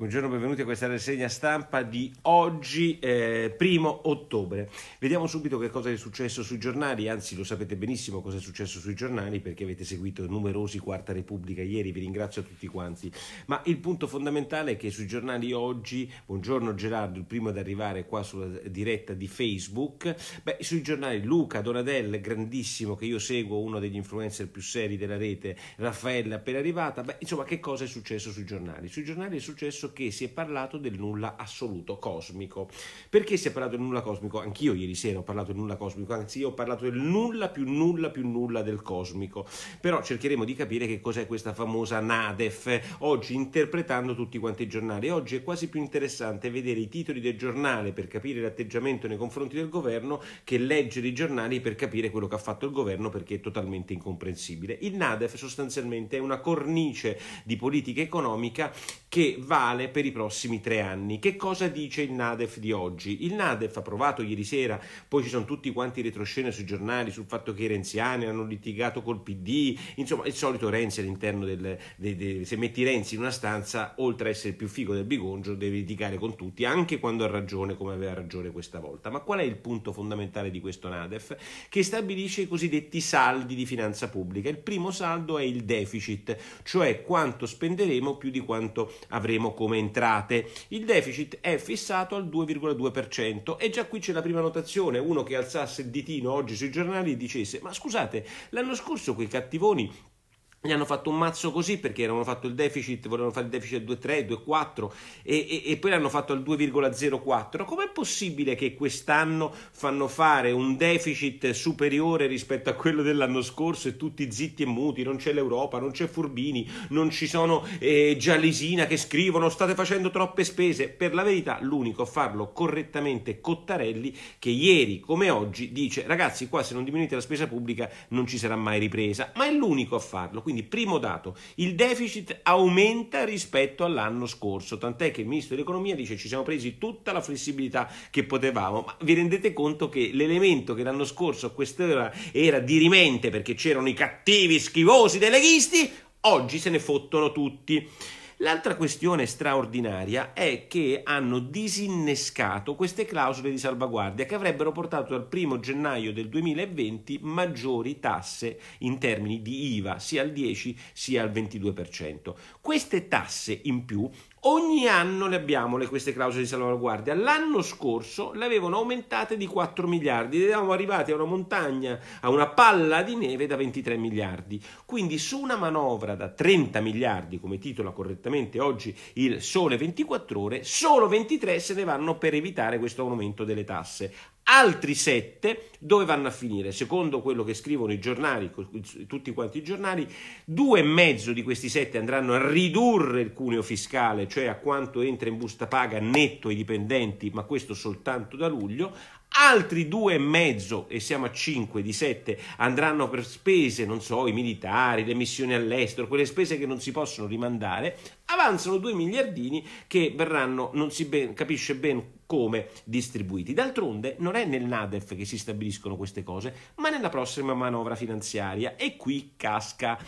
Buongiorno, benvenuti a questa rassegna stampa di oggi, eh, primo ottobre. Vediamo subito che cosa è successo sui giornali, anzi lo sapete benissimo cosa è successo sui giornali perché avete seguito numerosi Quarta Repubblica ieri, vi ringrazio a tutti quanti. Ma il punto fondamentale è che sui giornali oggi, buongiorno Gerardo, il primo ad arrivare qua sulla diretta di Facebook, beh, sui giornali Luca Donadel, grandissimo, che io seguo, uno degli influencer più seri della rete, Raffaella appena arrivata, beh, insomma che cosa è successo sui giornali? Sui giornali è successo che si è parlato del nulla assoluto cosmico. Perché si è parlato del nulla cosmico? Anch'io ieri sera ho parlato del nulla cosmico, anzi io ho parlato del nulla più nulla più nulla del cosmico. Però cercheremo di capire che cos'è questa famosa NADEF oggi interpretando tutti quanti i giornali. Oggi è quasi più interessante vedere i titoli del giornale per capire l'atteggiamento nei confronti del governo che leggere i giornali per capire quello che ha fatto il governo perché è totalmente incomprensibile. Il NADEF sostanzialmente è una cornice di politica economica che vale vale per i prossimi tre anni. Che cosa dice il Nadef di oggi? Il Nadef approvato ieri sera, poi ci sono tutti quanti retroscene sui giornali sul fatto che i renziani hanno litigato col PD, insomma il solito Renzi all'interno del, del, del... se metti Renzi in una stanza, oltre a essere più figo del bigongio, deve litigare con tutti, anche quando ha ragione come aveva ragione questa volta. Ma qual è il punto fondamentale di questo Nadef? Che stabilisce i cosiddetti saldi di finanza pubblica. Il primo saldo è il deficit, cioè quanto spenderemo più di quanto avremo come come entrate. Il deficit è fissato al 2,2% e già qui c'è la prima notazione, uno che alzasse il ditino oggi sui giornali dicesse ma scusate, l'anno scorso quei cattivoni gli hanno fatto un mazzo così perché avevano fatto il deficit, volevano fare il deficit 2,3, 2,4 e, e, e, poi l'hanno fatto al 2,04. Com'è possibile che quest'anno fanno fare un deficit superiore rispetto a quello dell'anno scorso e tutti zitti e muti? Non c'è l'Europa, non c'è Furbini, non ci sono eh, Giallesina che scrivono state facendo troppe spese. Per la verità l'unico a farlo correttamente è Cottarelli che ieri come oggi dice ragazzi qua se non diminuite la spesa pubblica non ci sarà mai ripresa, ma è l'unico a farlo. Quindi, primo dato, il deficit aumenta rispetto all'anno scorso, tant'è che il ministro dell'economia dice ci siamo presi tutta la flessibilità che potevamo, ma vi rendete conto che l'elemento che l'anno scorso a quest'ora era dirimente perché c'erano i cattivi schivosi dei leghisti, oggi se ne fottono tutti. L'altra questione straordinaria è che hanno disinnescato queste clausole di salvaguardia che avrebbero portato al 1 gennaio del 2020 maggiori tasse in termini di IVA sia al 10 sia al 22%. Queste tasse in più Ogni anno le abbiamo le, queste clausole di salvaguardia. L'anno scorso le avevano aumentate di 4 miliardi ed eravamo arrivati a una montagna, a una palla di neve da 23 miliardi. Quindi su una manovra da 30 miliardi, come titola correttamente oggi il Sole 24 Ore, solo 23 se ne vanno per evitare questo aumento delle tasse altri sette dove vanno a finire? Secondo quello che scrivono i giornali, tutti quanti i giornali, due e mezzo di questi sette andranno a ridurre il cuneo fiscale, cioè a quanto entra in busta paga netto ai dipendenti, ma questo soltanto da luglio, altri due e mezzo, e siamo a 5 di 7, andranno per spese, non so, i militari, le missioni all'estero, quelle spese che non si possono rimandare, avanzano 2 miliardini che verranno, non si ben, capisce bene come distribuiti. D'altronde non è nel NADEF che si stabiliscono queste cose, ma nella prossima manovra finanziaria e qui casca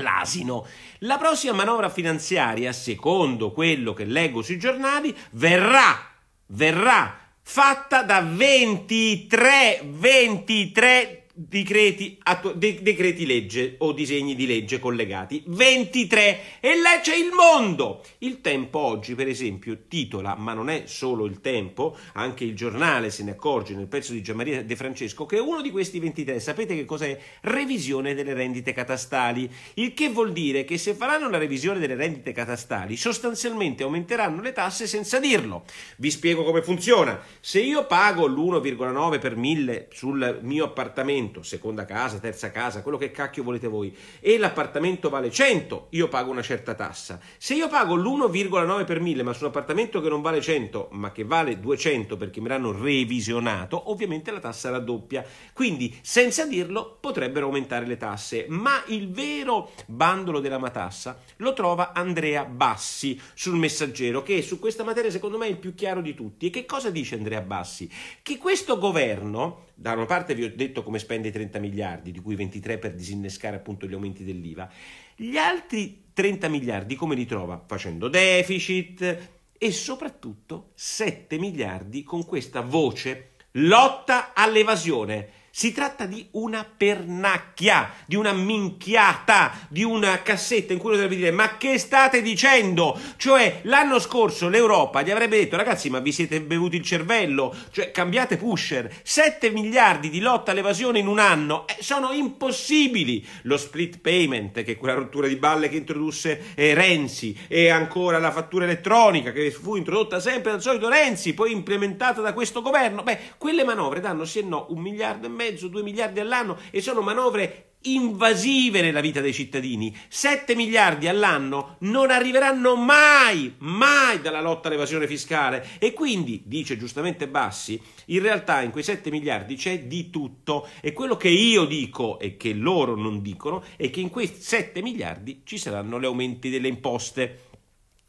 L'asino. La prossima manovra finanziaria, secondo quello che leggo sui giornali, verrà, verrà fatta da 23, 23 decreti, attu- de- decreti legge o disegni di legge collegati. 23. E là c'è il mondo. Il tempo oggi, per esempio, titola, ma non è solo il tempo, anche il giornale se ne accorge nel pezzo di Gianmaria De Francesco, che uno di questi 23, sapete che cos'è? Revisione delle rendite catastali. Il che vuol dire che se faranno la revisione delle rendite catastali, sostanzialmente aumenteranno le tasse senza dirlo. Vi spiego come funziona. Se io pago l'1,9 per mille sul mio appartamento, appartamento, seconda casa, terza casa, quello che cacchio volete voi, e l'appartamento vale 100, io pago una certa tassa. Se io pago l'1,9 per 1000, ma su un appartamento che non vale 100, ma che vale 200 perché me l'hanno revisionato, ovviamente la tassa raddoppia. Quindi, senza dirlo, potrebbero aumentare le tasse. Ma il vero bandolo della matassa lo trova Andrea Bassi sul Messaggero, che su questa materia secondo me è il più chiaro di tutti. E che cosa dice Andrea Bassi? Che questo governo da una parte vi ho detto come spende i 30 miliardi, di cui 23 per disinnescare appunto gli aumenti dell'IVA, gli altri 30 miliardi come li trova? Facendo deficit e soprattutto 7 miliardi con questa voce lotta all'evasione si tratta di una pernacchia, di una minchiata, di una cassetta in cui uno dovrebbe dire ma che state dicendo? Cioè l'anno scorso l'Europa gli avrebbe detto ragazzi ma vi siete bevuti il cervello, cioè cambiate pusher, 7 miliardi di lotta all'evasione in un anno eh, sono impossibili. Lo split payment che è quella rottura di balle che introdusse eh, Renzi e ancora la fattura elettronica che fu introdotta sempre dal solito Renzi, poi implementata da questo governo, beh quelle manovre danno sì e no un miliardo e mezzo mezzo, 2 miliardi all'anno e sono manovre invasive nella vita dei cittadini. 7 miliardi all'anno non arriveranno mai, mai dalla lotta all'evasione fiscale. E quindi, dice giustamente Bassi, in realtà in quei 7 miliardi c'è di tutto. E quello che io dico e che loro non dicono è che in quei 7 miliardi ci saranno gli aumenti delle imposte.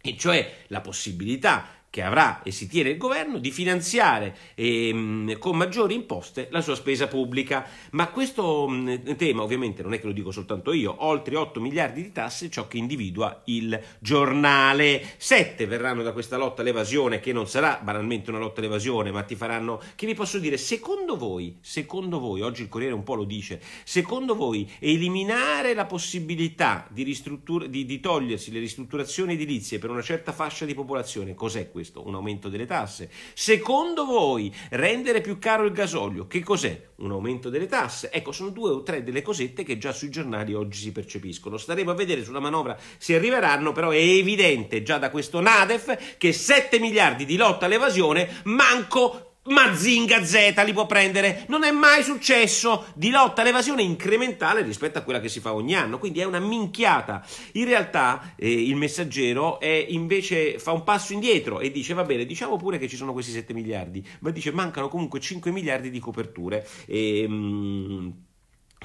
E cioè la possibilità che avrà e si tiene il governo di finanziare ehm, con maggiori imposte la sua spesa pubblica. Ma questo mh, tema ovviamente non è che lo dico soltanto io, oltre 8 miliardi di tasse ciò che individua il giornale. 7 verranno da questa lotta all'evasione che non sarà banalmente una lotta all'evasione, ma ti faranno che vi posso dire, secondo voi, secondo voi, oggi il Corriere un po' lo dice, secondo voi eliminare la possibilità di, di, di togliersi le ristrutturazioni edilizie per una certa fascia di popolazione, cos'è questo? questo? Un aumento delle tasse. Secondo voi rendere più caro il gasolio, che cos'è? Un aumento delle tasse. Ecco, sono due o tre delle cosette che già sui giornali oggi si percepiscono. Staremo a vedere sulla manovra se arriveranno, però è evidente già da questo NADEF che 7 miliardi di lotta all'evasione manco Mazinga Z li può prendere. Non è mai successo di lotta all'evasione incrementale rispetto a quella che si fa ogni anno, quindi è una minchiata. In realtà eh, il messaggero è, invece fa un passo indietro e dice va bene, diciamo pure che ci sono questi 7 miliardi, ma dice mancano comunque 5 miliardi di coperture. E, ehm, mh,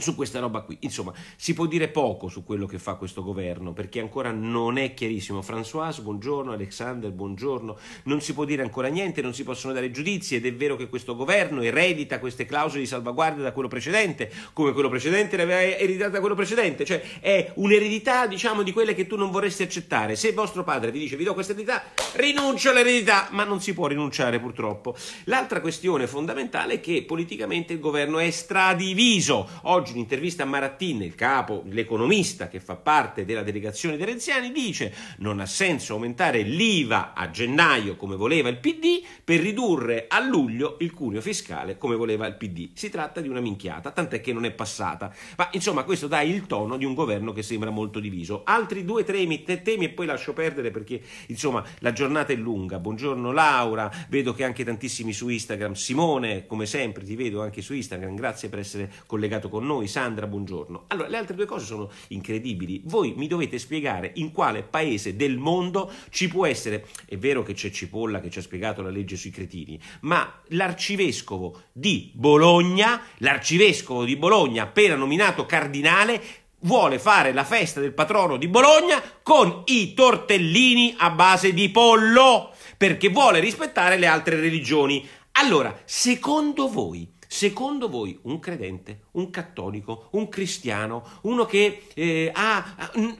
su questa roba qui. Insomma, si può dire poco su quello che fa questo governo perché ancora non è chiarissimo. Françoise, buongiorno, Alexander, buongiorno. Non si può dire ancora niente, non si possono dare giudizi ed è vero che questo governo eredita queste clausole di salvaguardia da quello precedente, come quello precedente ne aveva ereditata da quello precedente, cioè è un'eredità, diciamo, di quelle che tu non vorresti accettare. Se vostro padre vi dice "Vi do questa eredità", rinuncio all'eredità, ma non si può rinunciare purtroppo. L'altra questione fondamentale è che politicamente il governo è stradiviso. Oggi oggi un'intervista a Marattini, il capo, l'economista che fa parte della delegazione dei Renziani, dice non ha senso aumentare l'IVA a gennaio come voleva il PD per ridurre a luglio il cuneo fiscale come voleva il PD. Si tratta di una minchiata, tant'è che non è passata. Ma insomma questo dà il tono di un governo che sembra molto diviso. Altri due tre temi e poi lascio perdere perché insomma la giornata è lunga. Buongiorno Laura, vedo che anche tantissimi su Instagram. Simone, come sempre ti vedo anche su Instagram, grazie per essere collegato con noi noi, Sandra, buongiorno. Allora, le altre due cose sono incredibili. Voi mi dovete spiegare in quale paese del mondo ci può essere, è vero che c'è Cipolla che ci ha spiegato la legge sui cretini, ma l'arcivescovo di Bologna, l'arcivescovo di Bologna appena nominato cardinale, vuole fare la festa del patrono di Bologna con i tortellini a base di pollo, perché vuole rispettare le altre religioni. Allora, secondo voi, secondo voi un credente un cattolico, un cristiano, uno che eh, ha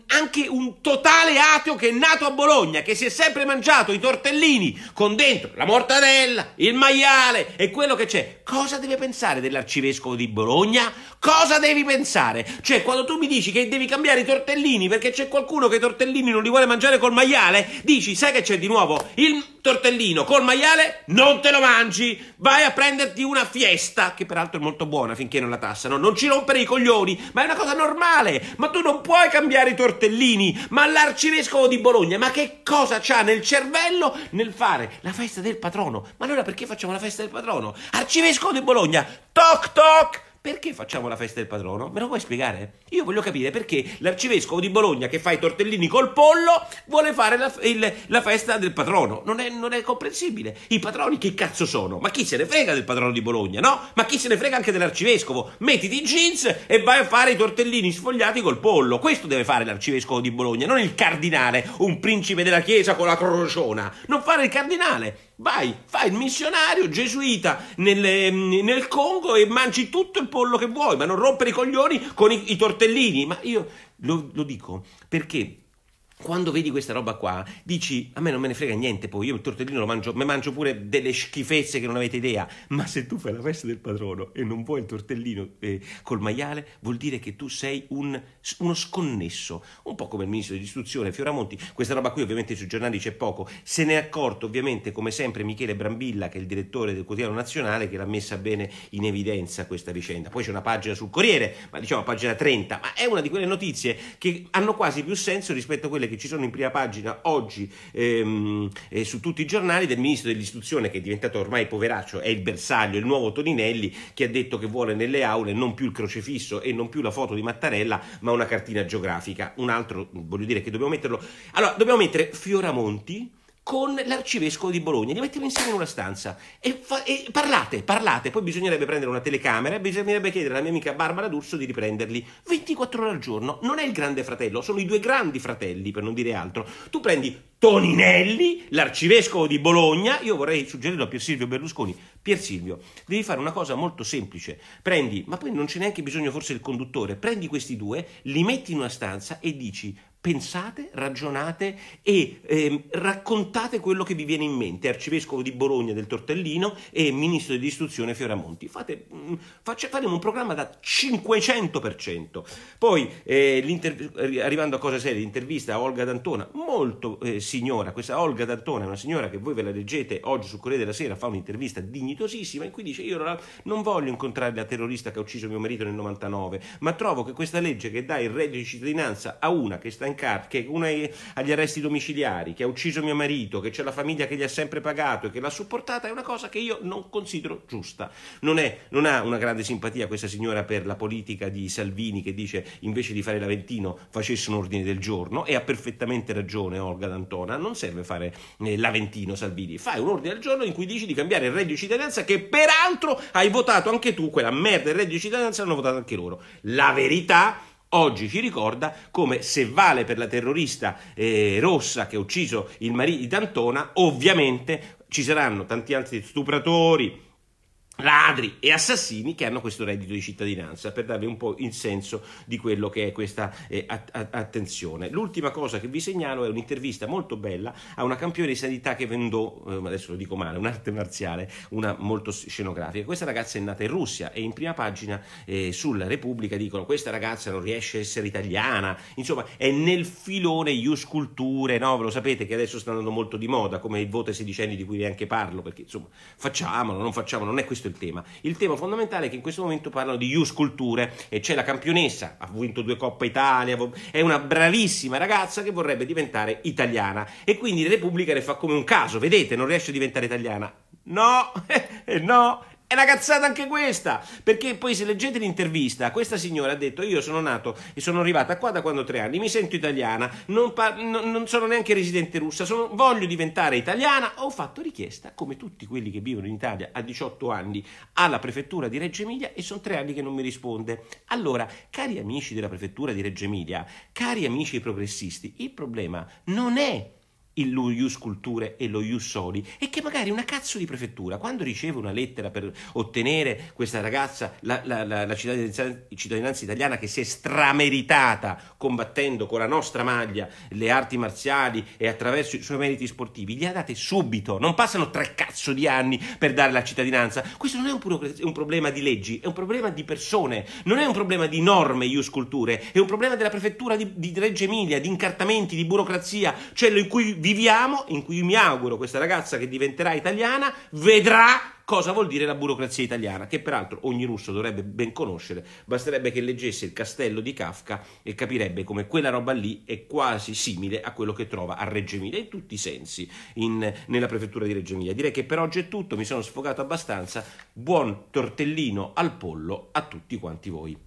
anche un totale ateo che è nato a Bologna, che si è sempre mangiato i tortellini con dentro la mortadella, il maiale e quello che c'è. Cosa deve pensare dell'arcivescovo di Bologna? Cosa devi pensare? Cioè, quando tu mi dici che devi cambiare i tortellini perché c'è qualcuno che i tortellini non li vuole mangiare col maiale, dici, sai che c'è di nuovo il tortellino col maiale? Non te lo mangi! Vai a prenderti una fiesta, che peraltro è molto buona finché non la tassa passano. Non ci rompere i coglioni, ma è una cosa normale. Ma tu non puoi cambiare i tortellini. Ma l'arcivescovo di Bologna, ma che cosa c'ha nel cervello nel fare la festa del patrono? Ma allora perché facciamo la festa del patrono? Arcivescovo di Bologna, toc toc! Perché facciamo la festa del padrono? Me lo puoi spiegare? Io voglio capire perché l'arcivescovo di Bologna che fa i tortellini col pollo vuole fare la, il, la festa del padrono. Non è, non è comprensibile. I patroni che cazzo sono? Ma chi se ne frega del padrono di Bologna, no? Ma chi se ne frega anche dell'arcivescovo? Mettiti in jeans e vai a fare i tortellini sfogliati col pollo. Questo deve fare l'arcivescovo di Bologna, non il cardinale, un principe della chiesa con la crociona. Non fare il cardinale. Vai, fai il missionario gesuita nel, nel, Congo e mangi tutto il pollo che vuoi, ma non rompere i coglioni con i, i tortellini. Ma io lo, lo dico perché quando vedi questa roba qua, dici a me non me ne frega niente, poi io il tortellino lo mangio, me mangio pure delle schifezze che non avete idea, ma se tu fai la festa del padrono e non vuoi il tortellino eh, col maiale, vuol dire che tu sei un, uno sconnesso, un po' come il ministro dell'istruzione Fioramonti, questa roba qui ovviamente sui giornali c'è poco, se ne è accorto ovviamente come sempre Michele Brambilla che è il direttore del quotidiano nazionale che l'ha messa bene in evidenza questa vicenda, poi c'è una pagina sul Corriere, ma diciamo pagina 30, ma è una di quelle notizie che hanno quasi più senso rispetto a quelle che che ci sono in prima pagina oggi ehm, eh, su tutti i giornali del ministro dell'istruzione che è diventato ormai poveraccio, è il bersaglio, il nuovo Toninelli che ha detto che vuole nelle aule non più il crocefisso e non più la foto di Mattarella ma una cartina geografica. Un altro, voglio dire che dobbiamo metterlo. Allora, dobbiamo mettere Fioramonti con l'arcivescovo di Bologna, li mettiamo insieme in una stanza e, fa, e, parlate, parlate, poi bisognerebbe prendere una telecamera, e bisognerebbe chiedere alla mia amica Barbara D'Urso di riprenderli 24 ore al giorno, non è il grande fratello, sono i due grandi fratelli per non dire altro, tu prendi Toninelli, l'arcivescovo di Bologna, io vorrei suggerirlo a Pier Silvio Berlusconi, Pier Silvio, devi fare una cosa molto semplice, prendi, ma poi non c'è neanche bisogno forse del conduttore, prendi questi due, li metti in una stanza e dici pensate, ragionate e eh, raccontate quello che vi viene in mente, arcivescovo di Bologna del Tortellino e ministro dell'istruzione Fioramonti. Fate, mm, faccia, faremo un programma da 500%. Poi, eh, arrivando a cosa serie, l'intervista a Olga D'Antona, molto eh, signora, questa Olga D'Antona è una signora che voi ve la leggete oggi su Corriere della Sera, fa un'intervista dignitosissima in cui dice io non voglio incontrare la terrorista che ha ucciso mio marito nel 99, ma trovo che questa legge che dà il reddito di cittadinanza a una che sta in Christian che uno è agli arresti domiciliari, che ha ucciso mio marito, che c'è la famiglia che gli ha sempre pagato e che l'ha supportata, è una cosa che io non considero giusta. Non, è, non ha una grande simpatia questa signora per la politica di Salvini che dice invece di fare l'Aventino facesse un ordine del giorno e ha perfettamente ragione Olga D'Antona, non serve fare eh, l'Aventino Salvini, fai un ordine del giorno in cui dici di cambiare il reddito di cittadinanza che peraltro hai votato anche tu, quella merda del reddito di cittadinanza l'hanno votato anche loro. La verità oggi ci ricorda come se vale per la terrorista eh, rossa che ha ucciso il marito di D'Antona, ovviamente ci saranno tanti altri stupratori, ladri e assassini che hanno questo reddito di cittadinanza per darvi un po' il senso di quello che è questa eh, att- attenzione. L'ultima cosa che vi segnalo è un'intervista molto bella a una campione di sanità che vendò, eh, adesso lo dico male, un'arte marziale, una molto scenografica. Questa ragazza è nata in Russia e in prima pagina eh, sulla Repubblica dicono questa ragazza non riesce a essere italiana, insomma è nel filone ius culture, no? lo sapete che adesso sta andando molto di moda, come il voto ai sedicenni di cui neanche parlo, perché insomma facciamolo, non facciamolo, non è questo questo il tema. Il tema fondamentale è che in questo momento parlano di Jus Culture e c'è la campionessa, ha vinto due Coppa Italia, è una bravissima ragazza che vorrebbe diventare italiana e quindi Repubblica le fa come un caso, vedete, non riesce a diventare italiana. No, eh, no, è una cazzata anche questa, perché poi se leggete l'intervista, questa signora ha detto io sono nato e sono arrivata qua da quando ho tre anni, mi sento italiana, non, non, non sono neanche residente russa, sono, voglio diventare italiana, ho fatto richiesta, come tutti quelli che vivono in Italia a 18 anni, alla prefettura di Reggio Emilia e sono tre anni che non mi risponde. Allora, cari amici della prefettura di Reggio Emilia, cari amici progressisti, il problema non è lo Ius Culture e lo Ius Soli e che magari una cazzo di prefettura quando riceve una lettera per ottenere questa ragazza la, la, la, la cittadinanza, cittadinanza, italiana che si è strameritata combattendo con la nostra maglia le arti marziali e attraverso i suoi meriti sportivi gli ha date subito non passano tre cazzo di anni per dare la cittadinanza questo non è un, puro, un problema di leggi è un problema di persone non è un problema di norme Ius Culture è un problema della prefettura di, di Reggio Emilia di incartamenti di burocrazia cioè in cui viviamo, in cui mi auguro questa ragazza che diventerà italiana vedrà cosa vuol dire la burocrazia italiana, che peraltro ogni russo dovrebbe ben conoscere, basterebbe che leggesse il castello di Kafka e capirebbe come quella roba lì è quasi simile a quello che trova a Reggio Emilia, in tutti i sensi, in, nella prefettura di Reggio Emilia. Direi che per oggi è tutto, mi sono sfogato abbastanza, buon tortellino al pollo a tutti quanti voi.